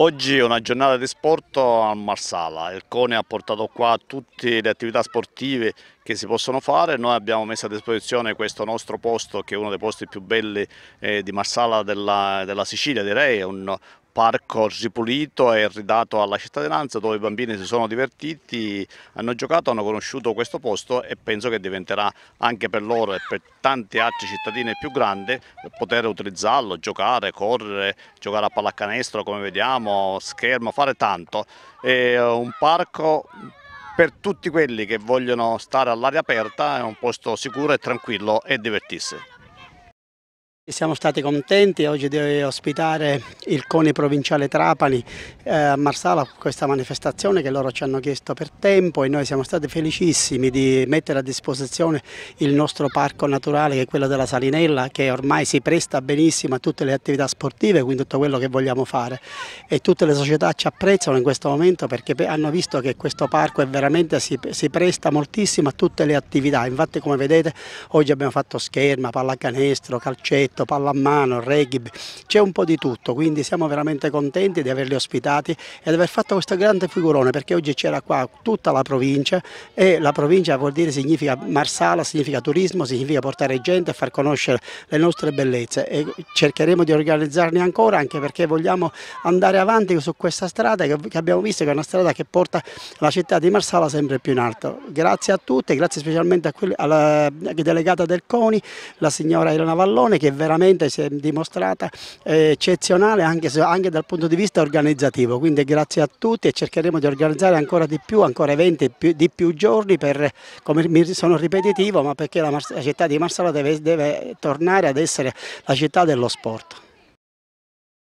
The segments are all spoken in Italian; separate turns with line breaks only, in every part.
Oggi è una giornata di sport al Marsala, il CONE ha portato qua tutte le attività sportive che si possono fare, noi abbiamo messo a disposizione questo nostro posto che è uno dei posti più belli eh, di Marsala della, della Sicilia direi, è un, parco ripulito e ridato alla cittadinanza dove i bambini si sono divertiti, hanno giocato, hanno conosciuto questo posto e penso che diventerà anche per loro e per tanti altri cittadini più grandi poter utilizzarlo, giocare, correre, giocare a pallacanestro come vediamo, schermo, fare tanto. È un parco per tutti quelli che vogliono stare all'aria aperta, è un posto sicuro e tranquillo e divertirsi.
Siamo stati contenti oggi di ospitare il CONI provinciale Trapani eh, a Marsala questa manifestazione che loro ci hanno chiesto per tempo e noi siamo stati felicissimi di mettere a disposizione il nostro parco naturale che è quello della Salinella che ormai si presta benissimo a tutte le attività sportive quindi tutto quello che vogliamo fare e tutte le società ci apprezzano in questo momento perché hanno visto che questo parco è veramente si presta moltissimo a tutte le attività infatti come vedete oggi abbiamo fatto scherma, pallacanestro, calcetto basket, pallamano, reggae, c'è un po' di tutto, quindi siamo veramente contenti di averli ospitati e di aver fatto questo grande figurone perché oggi c'era qua tutta la provincia e la provincia vuol dire significa Marsala, significa turismo, significa portare gente a far conoscere le nostre bellezze e cercheremo di organizzarne ancora anche perché vogliamo andare avanti su questa strada che abbiamo visto che è una strada che porta la città di Marsala sempre più in alto. Grazie a tutti, grazie specialmente a quelli, alla delegata del CONI, la signora Elena Vallone che verrà veramente si è dimostrata eh, eccezionale anche, anche, dal punto di vista organizzativo, quindi grazie a tutti e cercheremo di organizzare ancora di più, ancora eventi più, di più giorni, per, come mi sono ripetitivo, ma perché la, la città di Marsala deve, deve tornare ad essere la città dello sport.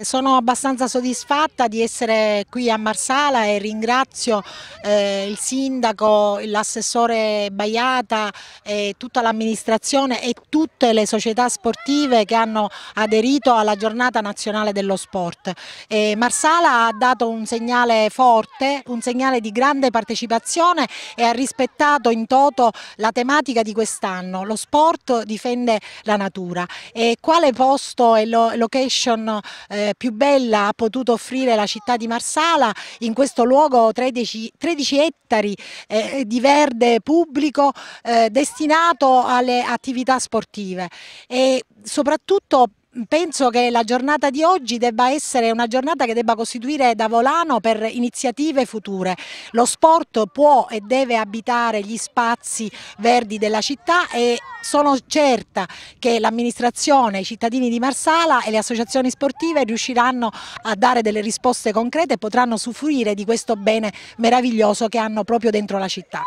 Sono abbastanza soddisfatta di essere qui a Marsala e ringrazio eh, il sindaco, l'assessore Baiata e tutta l'amministrazione e tutte le società sportive che hanno aderito alla giornata nazionale dello sport. E Marsala ha dato un segnale forte, un segnale di grande partecipazione e ha rispettato in toto la tematica di quest'anno. Lo sport difende la natura e quale posto e location eh, più bella ha potuto offrire la città di Marsala, in questo luogo 13, 13 ettari eh, di verde pubblico eh, destinato alle attività sportive e soprattutto penso che la giornata di oggi debba essere una giornata che debba costituire da volano per iniziative future. Lo sport può e deve abitare gli spazi verdi della città e sono certa che l'amministrazione, i cittadini di Marsala e le associazioni sportive riusciranno a dare delle risposte concrete e potranno usufruire di questo bene meraviglioso che hanno proprio dentro la città.